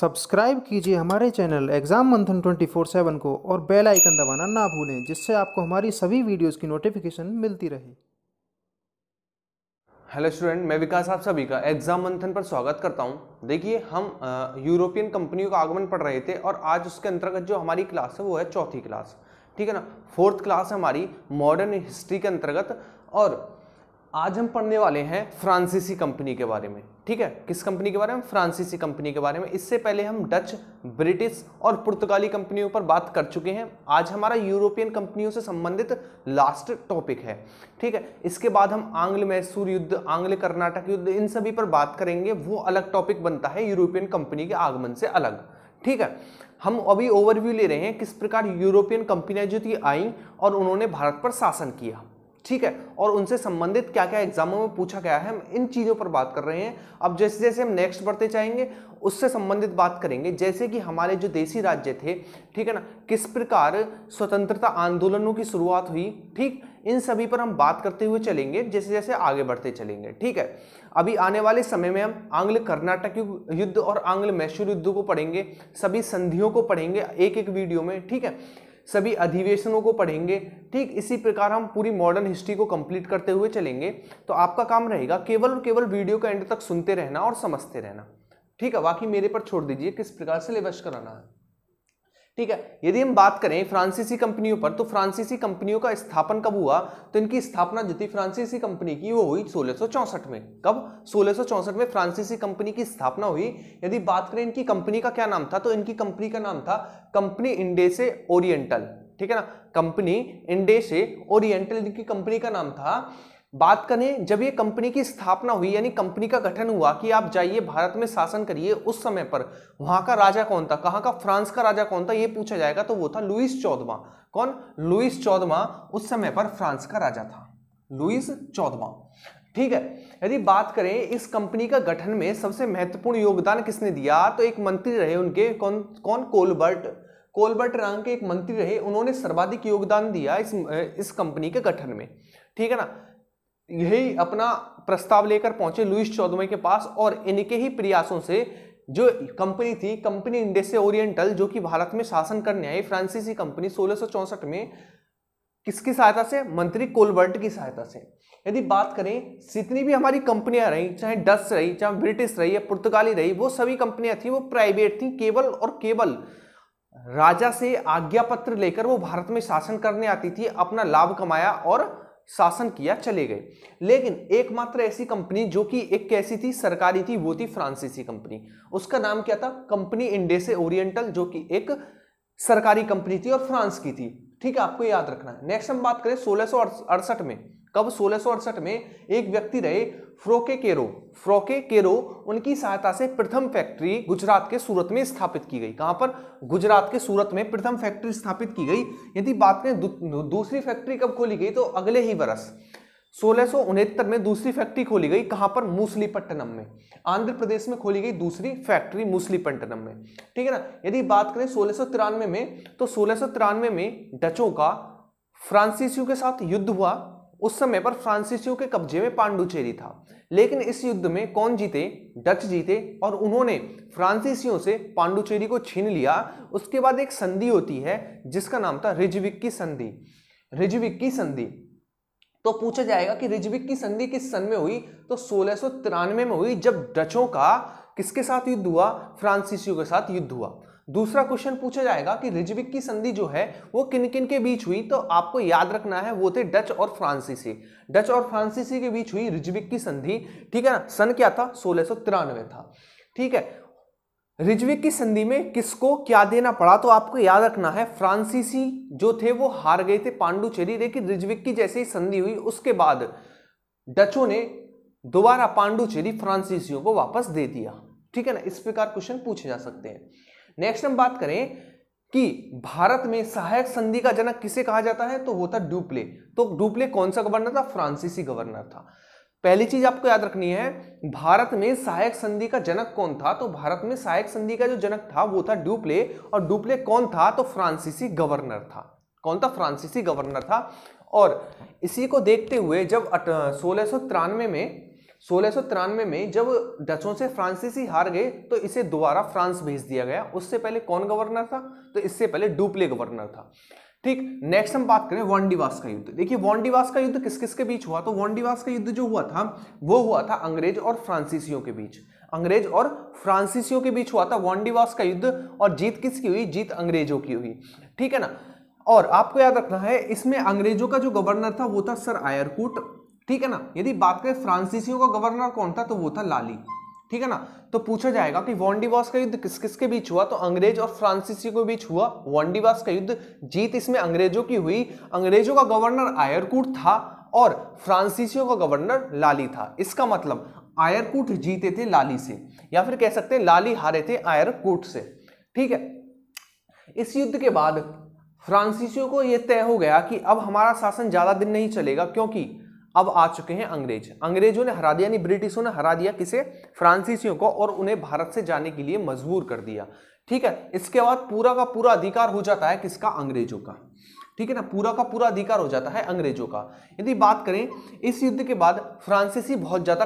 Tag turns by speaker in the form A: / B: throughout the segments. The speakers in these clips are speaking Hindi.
A: सब्सक्राइब कीजिए हमारे चैनल एग्जाम मंथन 24/7 को और बेल आइकन दबाना ना भूलें जिससे आपको हमारी सभी वीडियोस की नोटिफिकेशन मिलती रहे हेलो स्टूडेंट मैं विकास आप सभी का एग्जाम मंथन पर स्वागत करता हूं देखिए हम यूरोपियन कंपनियों का आगमन पढ़ रहे थे और आज उसके अंतर्गत जो हमारी क्लास है वो है चौथी क्लास ठीक है ना फोर्थ क्लास हमारी मॉडर्न हिस्ट्री के अंतर्गत और आज हम पढ़ने वाले हैं फ्रांसीसी कंपनी के बारे में ठीक है किस कंपनी के बारे में फ्रांसीसी कंपनी के बारे में इससे पहले हम डच ब्रिटिश और पुर्तगाली कंपनियों पर बात कर चुके हैं आज हमारा यूरोपियन कंपनियों से संबंधित लास्ट टॉपिक है ठीक है इसके बाद हम आंग्ल मैसूर युद्ध आंग्ल कर्नाटक युद्ध इन सभी पर बात करेंगे वो अलग टॉपिक बनता है यूरोपियन कंपनी के आगमन से अलग ठीक है हम अभी ओवरव्यू ले रहे हैं किस प्रकार यूरोपियन कंपनियां जो थी आई और उन्होंने भारत पर शासन किया ठीक है और उनसे संबंधित क्या क्या एग्जामों में पूछा गया है हम इन चीज़ों पर बात कर रहे हैं अब जैसे जैसे हम नेक्स्ट बढ़ते जाएंगे उससे संबंधित बात करेंगे जैसे कि हमारे जो देसी राज्य थे ठीक है ना किस प्रकार स्वतंत्रता आंदोलनों की शुरुआत हुई ठीक इन सभी पर हम बात करते हुए चलेंगे जैसे जैसे आगे बढ़ते चलेंगे ठीक है अभी आने वाले समय में हम आंग्ल कर्नाटक युद्ध और आंग्ल मैशूर युद्ध को पढ़ेंगे सभी संधियों को पढ़ेंगे एक एक वीडियो में ठीक है सभी अधिवेशनों को पढ़ेंगे ठीक इसी प्रकार हम पूरी मॉडर्न हिस्ट्री को कंप्लीट करते हुए चलेंगे तो आपका काम रहेगा केवल और केवल वीडियो का एंड तक सुनते रहना और समझते रहना ठीक है बाकी मेरे पर छोड़ दीजिए किस प्रकार से सिलेबस कराना है ठीक है यदि हम बात करें फ्रांसीसी कंपनियों पर तो फ्रांसीसी कंपनियों का स्थापन कब हुआ तो इनकी स्थापना जो थी फ्रांसीसी कंपनी की वो हुई सोलह में कब सोलह में फ्रांसीसी कंपनी की स्थापना हुई यदि बात करें इनकी कंपनी का क्या नाम था तो इनकी कंपनी का नाम था कंपनी इंडेसे ओरिएंटल ठीक है ना कंपनी इंडेसे ओरिएंटल इनकी कंपनी का नाम था बात करें जब ये कंपनी की स्थापना हुई यानी कंपनी का गठन हुआ कि आप जाइए भारत में शासन करिए उस समय पर वहां का राजा कौन था कहाँ का फ्रांस का राजा कौन था ये पूछा जाएगा तो वो था लुइस चौदवा कौन लुइस चौदवा उस समय पर फ्रांस का राजा था लुइस चौदवा ठीक है यदि बात करें इस कंपनी का गठन में सबसे महत्वपूर्ण योगदान किसने दिया तो एक मंत्री रहे उनके कौन कौन कोलबर्ट कोलबर्ट रंग के एक मंत्री रहे उन्होंने सर्वाधिक योगदान दिया इस इस कंपनी के गठन में ठीक है ना यही अपना प्रस्ताव लेकर पहुंचे लुइस चौदवे के पास और इनके ही प्रयासों से जो कंपनी थी कंपनी इंडेसे ओरिएंटल जो कि भारत में शासन करने आई फ्रांसीसी कंपनी सोलह में किसकी सहायता से मंत्री कोलवर्ट की सहायता से यदि बात करें जितनी भी हमारी कंपनियां रही चाहे डच रही चाहे ब्रिटिश रही या पुर्तगाली रही वो सभी कंपनियां थी वो प्राइवेट थी केवल और केवल राजा से आज्ञा पत्र लेकर वो भारत में शासन करने आती थी अपना लाभ कमाया और शासन किया चले गए लेकिन एकमात्र ऐसी कंपनी जो कि एक कैसी थी सरकारी थी वो थी फ्रांसीसी कंपनी उसका नाम क्या था कंपनी इंडेसे ओरिएंटल जो कि एक सरकारी कंपनी थी और फ्रांस की थी ठीक है आपको याद रखना है नेक्स्ट हम बात करें सोलह में कब सोलह में एक व्यक्ति रहे फ्रोके केरो फ्रोके केरो उनकी सहायता से प्रथम फैक्ट्री गुजरात के सूरत में स्थापित की गई कहां पर गुजरात के सूरत में प्रथम फैक्ट्री स्थापित की गई यदि बात करें दू, दूसरी फैक्ट्री कब खोली गई तो अगले ही वर्ष सोलह में दूसरी फैक्ट्री खोली गई कहां पर मूसलीपट्टनम में आंध्र प्रदेश में खोली गई दूसरी फैक्ट्री मूसलीपट्टनम में ठीक है ना यदि बात करें सोलह में तो सोलह में डचों का फ्रांसीसियों के साथ युद्ध हुआ उस समय पर फ्रांसीसियों के कब्जे में पांडुचेरी था लेकिन इस युद्ध में कौन जीते डच जीते और उन्होंने फ्रांसीसियों से पांडुचेरी को छीन लिया उसके बाद एक संधि होती है जिसका नाम था रिजविक की संधि रिजविक की संधि तो पूछा जाएगा कि रिजविक की संधि किस सन में हुई तो सोलह में हुई जब डचों का किसके साथ युद्ध हुआ फ्रांसीसियों के साथ युद्ध हुआ दूसरा क्वेश्चन पूछा जाएगा कि रिजविक की संधि जो है वो किन किन के बीच हुई तो आपको याद रखना है वो थे डच और फ्रांसीसी डच और फ्रांसीसी के बीच हुई रिजविक की संधि ठीक है ना सन क्या था सोलह था ठीक है रिजविक की संधि में किसको क्या देना पड़ा तो आपको याद रखना है फ्रांसीसी जो थे वो हार गए थे पांडुचेरी लेकिन रिजविक की जैसे ही संधि हुई उसके बाद डचों ने दोबारा पांडुचेरी फ्रांसीसियों को वापस दे दिया ठीक है ना इस प्रकार क्वेश्चन पूछे जा सकते हैं नेक्स्ट हम बात करें कि भारत में सहायक संधि का जनक किसे कहा जाता है तो वो था डुप्ले तो डुप्ले कौन सा गवर्नर था फ्रांसीसी गवर्नर था पहली चीज आपको याद रखनी है भारत में सहायक संधि का जनक कौन था तो भारत में सहायक संधि का जो जनक था वो था डुप्ले और डुप्ले कौन था तो फ्रांसीसी गवर्नर था कौन था फ्रांसीसी गवर्नर था और इसी को देखते हुए जब सोलह में सोलह में जब डचों से फ्रांसीसी हार गए तो इसे दोबारा फ्रांस भेज दिया गया उससे पहले कौन गवर्नर था तो इससे पहले डुप्ले गवर्नर था ठीक नेक्स्ट हम बात करें वॉन्डिवास का युद्ध देखिए वॉन्डिवास का युद्ध किस किस के बीच हुआ तो वॉन्डिवास का युद्ध जो हुआ था वो हुआ था अंग्रेज और फ्रांसीसियों के बीच अंग्रेज और फ्रांसीसियों के बीच हुआ था वॉन्डिवास का युद्ध और जीत किसकी हुई जीत अंग्रेजों की हुई ठीक है ना और आपको याद रखना है इसमें अंग्रेजों का जो गवर्नर था वो था सर आयरकूट ठीक है ना यदि बात करें फ्रांसीसियों का गवर्नर कौन था तो वो था लाली ठीक है ना तो पूछा जाएगा कि वॉन्डीवास का युद्ध किस किसके बीच हुआ तो अंग्रेज और फ्रांसीसी के बीच हुआ वॉन्डीवास का युद्ध जीत इसमें अंग्रेजों की हुई अंग्रेजों का गवर्नर आयरकूट था और फ्रांसीसियों का गवर्नर लाली था इसका मतलब आयरकूट जीते थे लाली से या फिर कह सकते हैं लाली हारे थे आयरकूट से ठीक है इस युद्ध के बाद फ्रांसीसियों को यह तय हो गया कि अब हमारा शासन ज़्यादा दिन नहीं चलेगा क्योंकि अब आ चुके हैं अंग्रेज अंग्रेजों ने हरा दिया ब्रिटिशों ने हरा दिया किसे फ्रांसीसियों को और उन्हें भारत से जाने के लिए मजबूर कर दिया ठीक है इसके बाद पूरा का पूरा अधिकार हो जाता है किसका अंग्रेजों का ठीक है ना पूरा का पूरा अधिकार हो जाता है अंग्रेजों का यदि बात करें इस युद्ध के बाद फ्रांसीसी बहुत ज़्यादा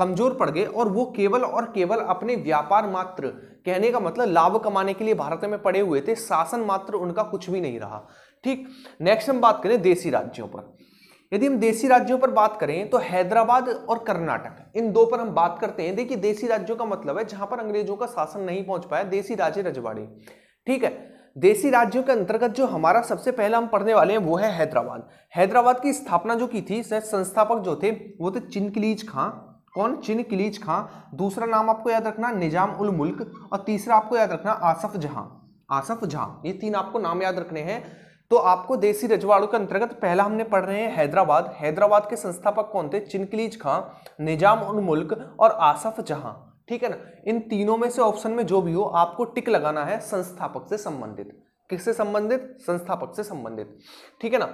A: कमजोर पड़ गए और वो केवल और केवल अपने व्यापार मात्र कहने का मतलब लाभ कमाने के लिए भारत में पड़े हुए थे शासन मात्र उनका कुछ भी नहीं रहा ठीक नेक्स्ट हम बात करें देसी राज्यों पर यदि हम देसी राज्यों पर बात करें तो हैदराबाद और कर्नाटक इन दो पर हम बात करते हैं देखिए देसी राज्यों का मतलब है जहां पर अंग्रेजों का शासन नहीं पहुंच पाया देसी राज्य रजवाड़ी ठीक है देसी राज्यों के अंतर्गत जो हमारा सबसे पहला हम पढ़ने वाले हैं वो है हैदराबाद हैदराबाद की स्थापना जो की थी संस्थापक जो थे वो थे चिनकिलीज खां कौन चिन किलीज खां दूसरा नाम आपको याद रखना निजाम उल मुल्क और तीसरा आपको याद रखना आसफ जहां आसफ जहां ये तीन आपको नाम याद रखने हैं तो आपको देसी रजवाड़ों के अंतर्गत पहला हमने पढ़ रहे हैं हैदराबाद हैदराबाद के संस्थापक कौन थे चिनकलीज खां निजाम उन मुल्क और आसफ जहां ठीक है ना इन तीनों में से ऑप्शन में जो भी हो आपको टिक लगाना है संस्थापक से संबंधित किससे संबंधित संस्थापक से संबंधित ठीक है ना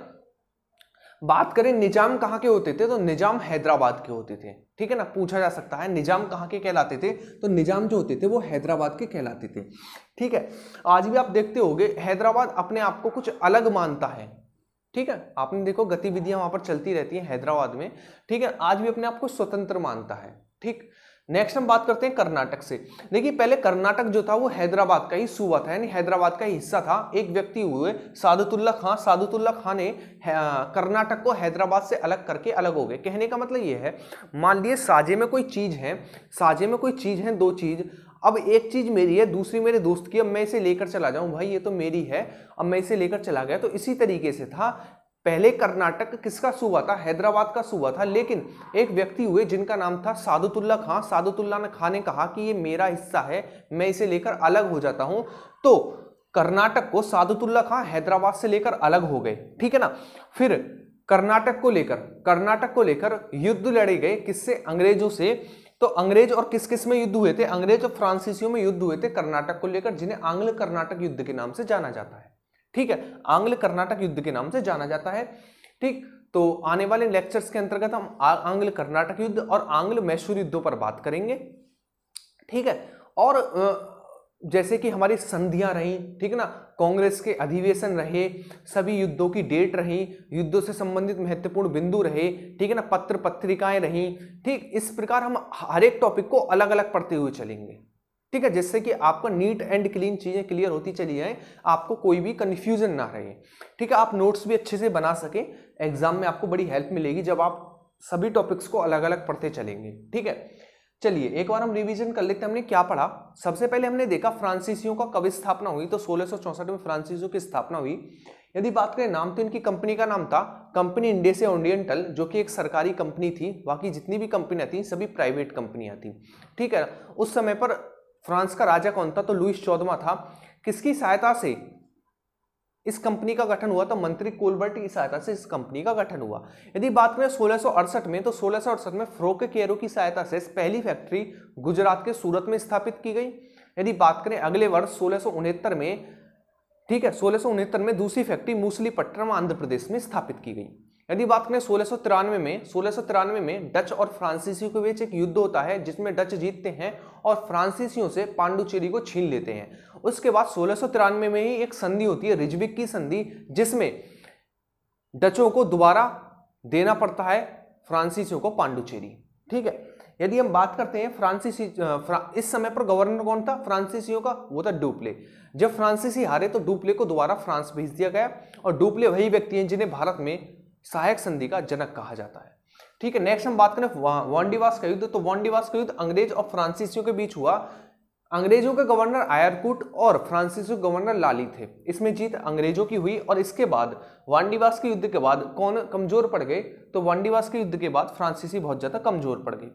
A: बात करें निजाम कहाँ के होते थे तो निजाम हैदराबाद के होते थे ठीक है ना पूछा जा सकता है निजाम कहाँ के कहलाते थे तो निजाम जो होते थे वो हैदराबाद के कहलाते थे ठीक है आज भी आप देखते होंगे हैदराबाद अपने आप को कुछ अलग मानता है ठीक है आपने देखो गतिविधियां वहां पर चलती रहती हैं हैदराबाद में ठीक है आज भी अपने आप को स्वतंत्र मानता है ठीक नेक्स्ट हम बात करते हैं कर्नाटक से देखिए पहले कर्नाटक जो था वो हैदराबाद का ही सूबा था यानी हैदराबाद का ही हिस्सा था एक व्यक्ति हुए सादतुल्ला खां सादतुल्ला खां ने कर्नाटक को हैदराबाद से अलग करके अलग हो गए कहने का मतलब ये है मान लीजिए साझे में कोई चीज़ है साझे में कोई चीज़ है दो चीज़ अब एक चीज़ मेरी है दूसरी मेरे दोस्त की अब मैं इसे लेकर चला जाऊं भाई ये तो मेरी है अब मैं इसे लेकर चला गया तो इसी तरीके से था पहले कर्नाटक किसका सूबा था हैदराबाद का सूबा था लेकिन एक व्यक्ति हुए जिनका नाम था सादतुल्ला खां सादतुल्ला खां ने कहा कि ये मेरा हिस्सा है मैं इसे लेकर अलग हो जाता हूं तो कर्नाटक को सादतुल्ला खां हैदराबाद से लेकर अलग हो गए ठीक है ना फिर कर्नाटक को लेकर कर्नाटक को लेकर युद्ध लड़े गए किससे अंग्रेजों से तो अंग्रेज और किस किस में युद्ध हुए थे अंग्रेज और फ्रांसीसियों में युद्ध हुए थे कर्नाटक को लेकर जिन्हें आंग्ल कर्नाटक युद्ध के नाम से जाना जाता है ठीक है आंग्ल कर्नाटक युद्ध के नाम से जाना जाता है ठीक तो आने वाले लेक्चर्स के अंतर्गत हम आंग्ल कर्नाटक युद्ध और आंग्ल मैसूर युद्धों पर बात करेंगे ठीक है और जैसे कि हमारी संधियां रहीं ठीक ना कांग्रेस के अधिवेशन रहे सभी युद्धों की डेट रही युद्धों से संबंधित महत्वपूर्ण बिंदु रहे ठीक है ना पत्र पत्रिकाएं रहीं ठीक इस प्रकार हम हर एक टॉपिक को अलग अलग पढ़ते हुए चलेंगे ठीक है जिससे कि आपका नीट एंड क्लीन चीज़ें क्लियर होती चली जाए आपको कोई भी कन्फ्यूजन ना रहे ठीक है आप नोट्स भी अच्छे से बना सके एग्जाम में आपको बड़ी हेल्प मिलेगी जब आप सभी टॉपिक्स को अलग अलग पढ़ते चलेंगे ठीक है चलिए एक बार हम रिवीजन कर लेते हैं हमने क्या पढ़ा सबसे पहले हमने देखा फ्रांसीसियों का कब स्थापना हुई तो सोलह में फ्रांसीसियों की स्थापना हुई यदि बात करें नाम तो इनकी कंपनी का नाम था कंपनी इंडिया से ओरिएंटल जो कि एक सरकारी कंपनी थी बाकी जितनी भी कंपनियां थी सभी प्राइवेट कंपनियां थी ठीक है उस समय पर फ्रांस का राजा कौन था तो लुइस चौदवा था किसकी सहायता से इस कंपनी का गठन हुआ तो मंत्री कोलबर्ट की सहायता से इस कंपनी का गठन हुआ यदि बात करें सोलह में तो सोलह में फ्रोक केयरो की सहायता से पहली फैक्ट्री गुजरात के सूरत में स्थापित की गई यदि बात करें अगले वर्ष सोलह में ठीक है सोलह में दूसरी फैक्ट्री मूसलीपट्टनम आंध्र प्रदेश में स्थापित की गई यदि बात करें सोलह में सोलह में डच और फ्रांसीसियों के बीच एक युद्ध होता है जिसमें डच जीतते हैं और फ्रांसीसियों से पांडुचेरी को छीन लेते हैं उसके बाद सोलह में ही एक संधि होती है रिजविक की संधि जिसमें डचों को दोबारा देना पड़ता है फ्रांसीसियों को पांडुचेरी ठीक है यदि हम बात करते हैं फ्रांसीसी फ्रा, इस समय पर गवर्नर कौन था फ्रांसीसियों का वो था डुप्ले जब फ्रांसीसी हारे तो डुप्ले को दोबारा फ्रांस भेज दिया गया और डुप्ले वही व्यक्ति हैं जिन्हें भारत में सहायक संधि का जनक कहा जाता है ठीक है नेक्स्ट हम बात करें वॉन्डिवास का युद्ध तो वॉन्डिवास का युद्ध अंग्रेज और फ्रांसिसियों के बीच हुआ अंग्रेजों के गवर्नर आयरकूट और फ्रांसिस गवर्नर लाली थे इसमें जीत अंग्रेजों की हुई और इसके बाद वांडीवास के युद्ध के बाद कौन कमजोर पड़ गए तो वांडीवास के युद्ध के बाद फ्रांसीसी बहुत ज़्यादा कमजोर पड़ गई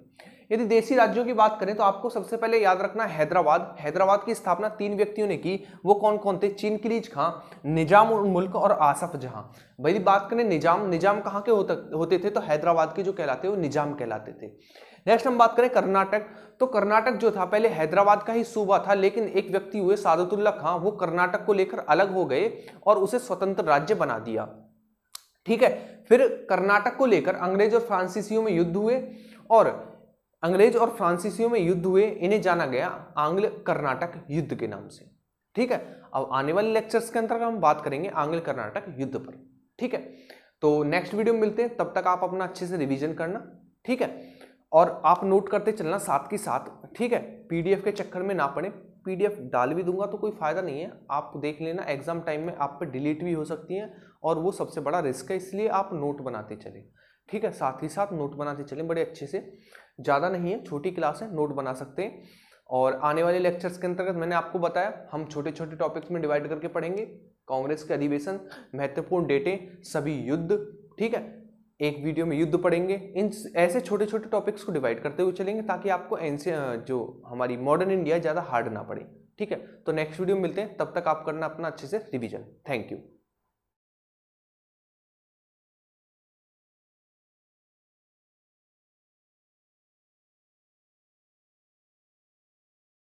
A: यदि देसी राज्यों की बात करें तो आपको सबसे पहले याद रखना हैदराबाद हैदराबाद की स्थापना तीन व्यक्तियों ने की वो कौन कौन थे चीन किलीज खां निजाम मुल्क और आसफ जहां भाई बात करें निजाम निजाम कहाँ के होते होते थे तो हैदराबाद के जो कहलाते वो निजाम कहलाते थे नेक्स्ट हम बात करें कर्नाटक तो कर्नाटक जो था पहले हैदराबाद का ही सूबा था लेकिन एक व्यक्ति हुए सादतुल्ला खां वो कर्नाटक को लेकर अलग हो गए और उसे स्वतंत्र राज्य बना दिया ठीक है फिर कर्नाटक को लेकर अंग्रेज और फ्रांसीसियों में युद्ध हुए और अंग्रेज और फ्रांसीसियों में युद्ध हुए इन्हें जाना गया आंग्ल कर्नाटक युद्ध के नाम से ठीक है अब आने वाले लेक्चर्स के अंतर्गत हम बात करेंगे आंग्ल कर्नाटक युद्ध पर ठीक है तो नेक्स्ट वीडियो में मिलते हैं तब तक आप अपना अच्छे से रिविजन करना ठीक है और आप नोट करते चलना साथ के साथ ठीक है पीडीएफ के चक्कर में ना पड़े पीडीएफ डाल भी दूंगा तो कोई फ़ायदा नहीं है आप देख लेना एग्जाम टाइम में आप पर डिलीट भी हो सकती हैं और वो सबसे बड़ा रिस्क है इसलिए आप नोट बनाते चले ठीक है साथ ही साथ नोट बनाते चलें बड़े अच्छे से ज़्यादा नहीं है छोटी क्लास है नोट बना सकते हैं और आने वाले लेक्चर्स के अंतर्गत मैंने आपको बताया हम छोटे छोटे टॉपिक्स में डिवाइड करके पढ़ेंगे कांग्रेस के अधिवेशन महत्वपूर्ण डेटें सभी युद्ध ठीक है एक वीडियो में युद्ध पढ़ेंगे इन ऐसे छोटे छोटे टॉपिक्स को डिवाइड करते हुए चलेंगे ताकि आपको एनसी जो हमारी मॉडर्न इंडिया ज़्यादा हार्ड ना पड़े ठीक है तो नेक्स्ट वीडियो में मिलते हैं तब तक आप करना अपना अच्छे से रिविजन थैंक यू